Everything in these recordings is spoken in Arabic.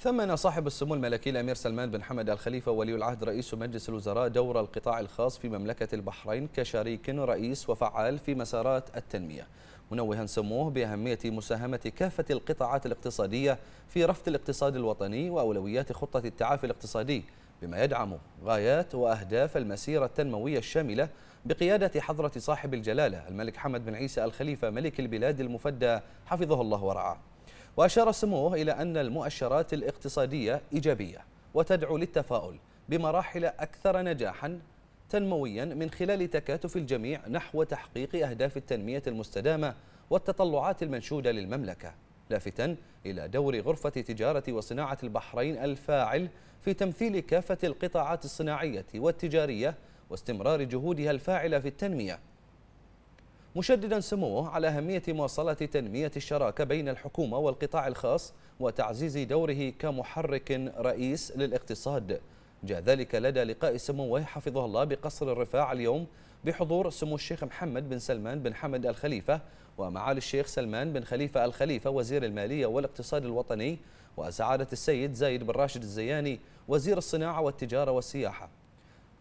ثمن صاحب السمو الملكي الأمير سلمان بن حمد الخليفة ولي العهد رئيس مجلس الوزراء دور القطاع الخاص في مملكة البحرين كشريك رئيس وفعال في مسارات التنمية منوها سموه بأهمية مساهمة كافة القطاعات الاقتصادية في رفض الاقتصاد الوطني وأولويات خطة التعافي الاقتصادي بما يدعم غايات وأهداف المسيرة التنموية الشاملة بقيادة حضرة صاحب الجلالة الملك حمد بن عيسى الخليفة ملك البلاد المفدى حفظه الله ورعاه وأشار سموه إلى أن المؤشرات الاقتصادية إيجابية وتدعو للتفاؤل بمراحل أكثر نجاحا تنمويا من خلال تكاتف الجميع نحو تحقيق أهداف التنمية المستدامة والتطلعات المنشودة للمملكة لافتا إلى دور غرفة تجارة وصناعة البحرين الفاعل في تمثيل كافة القطاعات الصناعية والتجارية واستمرار جهودها الفاعلة في التنمية مشددا سموه على أهمية مواصلة تنمية الشراكة بين الحكومة والقطاع الخاص وتعزيز دوره كمحرك رئيس للاقتصاد جاء ذلك لدى لقاء سموه حفظه الله بقصر الرفاع اليوم بحضور سمو الشيخ محمد بن سلمان بن حمد الخليفة ومعالي الشيخ سلمان بن خليفة الخليفة وزير المالية والاقتصاد الوطني وسعادة السيد زايد بن راشد الزياني وزير الصناعة والتجارة والسياحة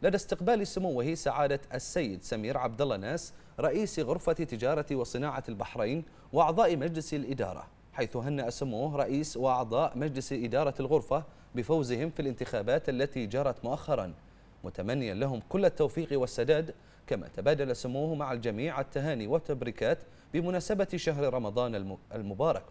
لدى استقبال سموه سعادة السيد سمير عبد الله ناس رئيس غرفة تجارة وصناعة البحرين وأعضاء مجلس الإدارة حيث هنأ سموه رئيس وأعضاء مجلس إدارة الغرفة بفوزهم في الانتخابات التي جرت مؤخرا متمنيا لهم كل التوفيق والسداد كما تبادل سموه مع الجميع التهاني والتبريكات بمناسبة شهر رمضان المبارك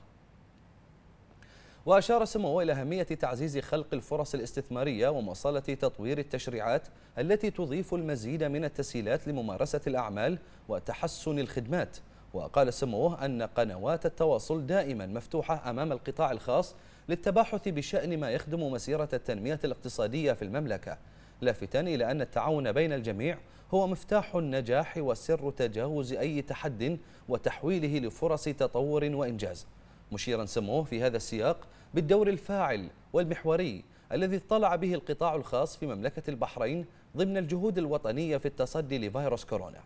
وأشار سموه إلى أهمية تعزيز خلق الفرص الاستثمارية ومواصلة تطوير التشريعات التي تضيف المزيد من التسهيلات لممارسة الأعمال وتحسن الخدمات وقال سموه أن قنوات التواصل دائما مفتوحة أمام القطاع الخاص للتباحث بشأن ما يخدم مسيرة التنمية الاقتصادية في المملكة لافتا إلى أن التعاون بين الجميع هو مفتاح النجاح وسر تجاوز أي تحد وتحويله لفرص تطور وإنجاز مشيرا سموه في هذا السياق بالدور الفاعل والمحوري الذي اطلع به القطاع الخاص في مملكة البحرين ضمن الجهود الوطنية في التصدي لفيروس كورونا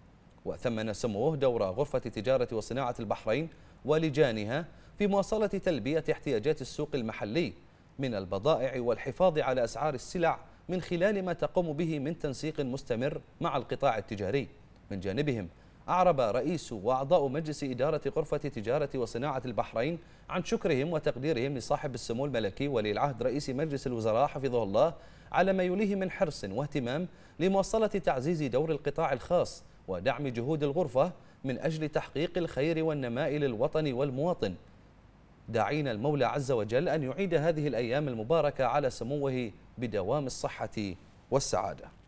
وثمن سموه دور غرفة تجارة وصناعة البحرين ولجانها في مواصلة تلبية احتياجات السوق المحلي من البضائع والحفاظ على أسعار السلع من خلال ما تقوم به من تنسيق مستمر مع القطاع التجاري من جانبهم أعرب رئيس وأعضاء مجلس إدارة غرفة تجارة وصناعة البحرين عن شكرهم وتقديرهم لصاحب السمو الملكي ولي العهد رئيس مجلس الوزراء حفظه الله على ما يوليه من حرص واهتمام لمواصلة تعزيز دور القطاع الخاص ودعم جهود الغرفة من أجل تحقيق الخير والنماء للوطن والمواطن داعين المولى عز وجل أن يعيد هذه الأيام المباركة على سموه بدوام الصحة والسعادة